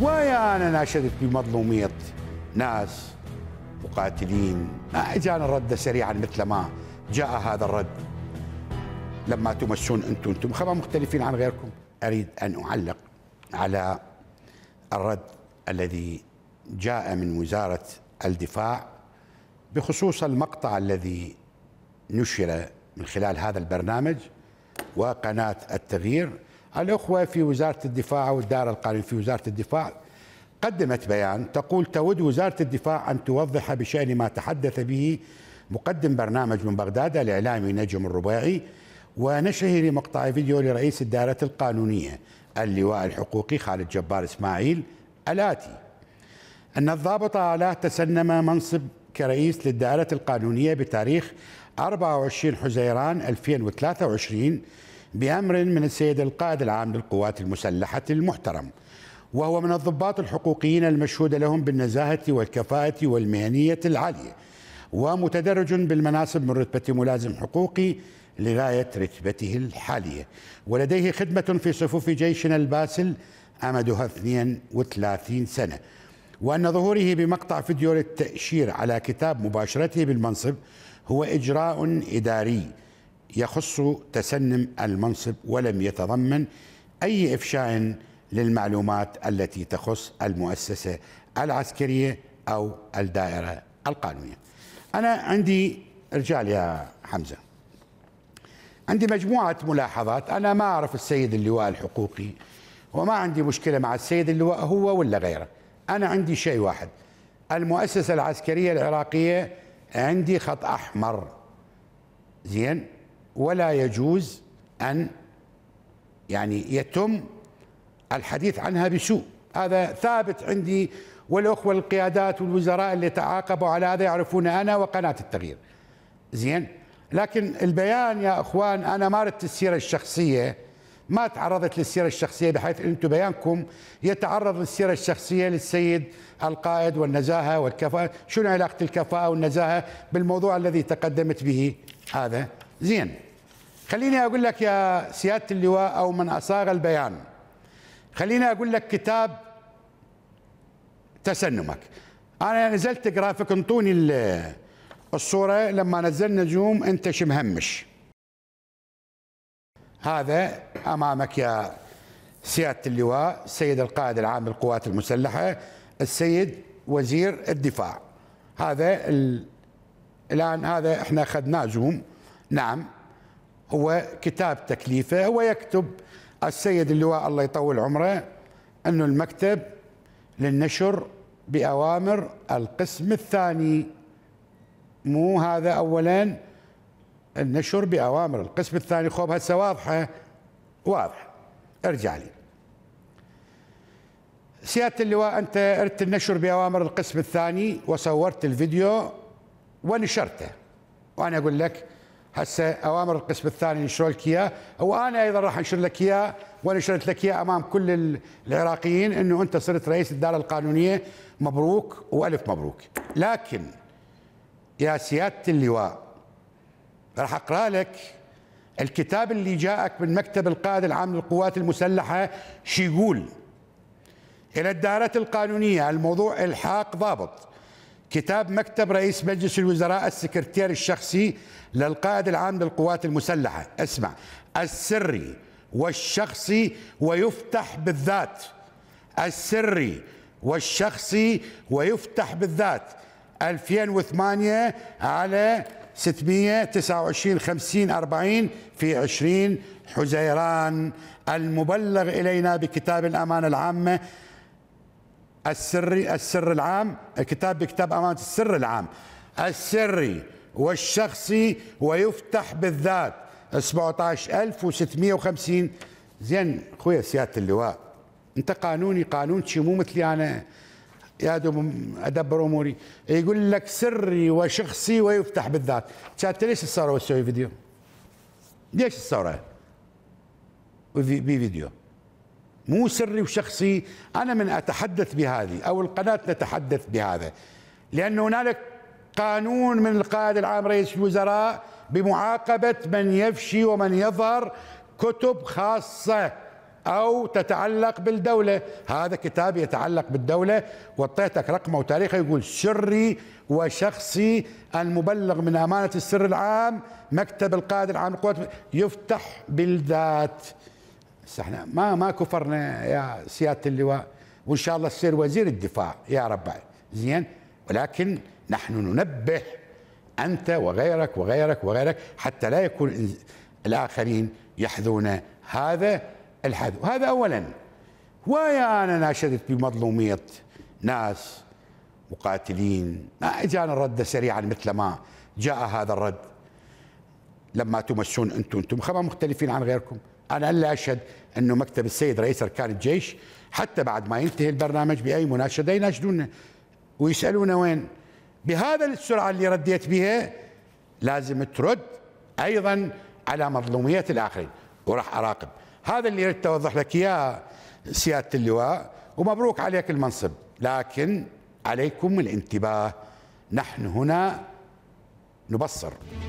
ويا أنا ناشدت بمظلومية ناس مقاتلين ما إجانا رد سريعا مثل ما جاء هذا الرد لما تمسون أنتم أنتم خبا مختلفين عن غيركم أريد أن أعلق على الرد الذي جاء من وزارة الدفاع بخصوص المقطع الذي نشر من خلال هذا البرنامج وقناة التغيير الأخوة في وزارة الدفاع والدائرة القانونية في وزارة الدفاع قدمت بيان تقول تود وزارة الدفاع أن توضح بشأن ما تحدث به مقدم برنامج من بغداد الإعلامي نجم الرباعي ونشره لمقطع فيديو لرئيس الدائرة القانونية اللواء الحقوقي خالد جبار إسماعيل الآتي أن الضابط آلات تسنم منصب كرئيس للدائرة القانونية بتاريخ 24 حزيران 2023 بأمر من السيد القائد العام للقوات المسلحة المحترم وهو من الضباط الحقوقيين المشهود لهم بالنزاهة والكفاءة والمهنية العالية ومتدرج بالمناصب من رتبة ملازم حقوقي لغاية رتبته الحالية ولديه خدمة في صفوف جيشنا الباسل أمدها 32 سنة وأن ظهوره بمقطع فيديو للتأشير على كتاب مباشرته بالمنصب هو إجراء إداري يخص تسنم المنصب ولم يتضمن أي إفشاء للمعلومات التي تخص المؤسسة العسكرية أو الدائرة القانونية أنا عندي رجال يا حمزة عندي مجموعة ملاحظات أنا ما أعرف السيد اللواء الحقوقي وما عندي مشكلة مع السيد اللواء هو ولا غيره أنا عندي شيء واحد المؤسسة العسكرية العراقية عندي خط أحمر زين ولا يجوز أن يعني يتم الحديث عنها بسوء هذا ثابت عندي والأخوة القيادات والوزراء اللي تعاقبوا على هذا يعرفون أنا وقناة التغيير زين لكن البيان يا أخوان أنا ما ردت السيرة الشخصية ما تعرضت للسيرة الشخصية بحيث أنتم بيانكم يتعرض للسيرة الشخصية للسيد القائد والنزاهة والكفاءة شنو علاقة الكفاءة والنزاهة بالموضوع الذي تقدمت به هذا زين خليني أقول لك يا سيادة اللواء أو من أصاغ البيان خليني أقول لك كتاب تسنمك أنا نزلت جرافيك انطوني الصورة لما نزلنا نجوم أنت شمهمش هذا أمامك يا سيادة اللواء السيد القائد العام للقوات المسلحة السيد وزير الدفاع هذا الآن هذا احنا أخذناه زوم نعم هو كتاب تكليفه هو يكتب السيد اللواء الله يطول عمره أنه المكتب للنشر بأوامر القسم الثاني مو هذا أولا النشر بأوامر القسم الثاني خوب هسه واضحة واضحة ارجع لي سيادة اللواء أنت أردت النشر بأوامر القسم الثاني وصورت الفيديو ونشرته وأنا أقول لك هسه اوامر القسم الثاني نشر لك اياه وانا ايضا راح انشر لك اياه ونشرت لك اياه امام كل العراقيين انه انت صرت رئيس الداره القانونيه مبروك والف مبروك لكن يا سياده اللواء راح اقرا لك الكتاب اللي جاءك من مكتب القائد العام للقوات المسلحه شو يقول الى الدائره القانونيه الموضوع الحاق ضابط كتاب مكتب رئيس مجلس الوزراء السكرتير الشخصي للقائد العام للقوات المسلحة اسمع السري والشخصي ويفتح بالذات السري والشخصي ويفتح بالذات 2008 على 629 50 40 في 20 حزيران المبلغ إلينا بكتاب الأمانة العامة السري السر العام كتاب بكتاب أمانة السر العام السري والشخصي ويفتح بالذات 17650 زين خويا سياده اللواء انت قانوني قانون شي مو مثلي انا يا دوب ادبر اموري يقول لك سري وشخصي ويفتح بالذات كانت ليش الصوره وسوي فيديو؟ ليش الثوره؟ بفيديو مو سري وشخصي أنا من أتحدث بهذه أو القناة تتحدث بهذا لأن هنالك قانون من القائد العام رئيس الوزراء بمعاقبة من يفشي ومن يظهر كتب خاصة أو تتعلق بالدولة هذا كتاب يتعلق بالدولة وطيتك رقمه وتاريخه يقول سري وشخصي المبلغ من أمانة السر العام مكتب القائد العام للقوات يفتح بالذات بس احنا ما ما كفرنا يا سياده اللواء وان شاء الله تصير وزير الدفاع يا رب زين ولكن نحن ننبه انت وغيرك وغيرك وغيرك حتى لا يكون الاخرين يحذون هذا الحذو هذا اولا ويا انا ناشدت بمظلوميه ناس مقاتلين ما اجانا الرد سريعا مثل ما جاء هذا الرد لما تمسون انتم انتم خما مختلفين عن غيركم أنا ألا أشهد أنه مكتب السيد رئيس أركان الجيش حتى بعد ما ينتهي البرنامج بأي مناشدة يناشدونا ويسألونا وين بهذا السرعة اللي رديت بها لازم ترد أيضا على مظلومية الآخرين وراح أراقب هذا اللي أردت أوضح لك إياه سيادة اللواء ومبروك عليك المنصب لكن عليكم الانتباه نحن هنا نبصر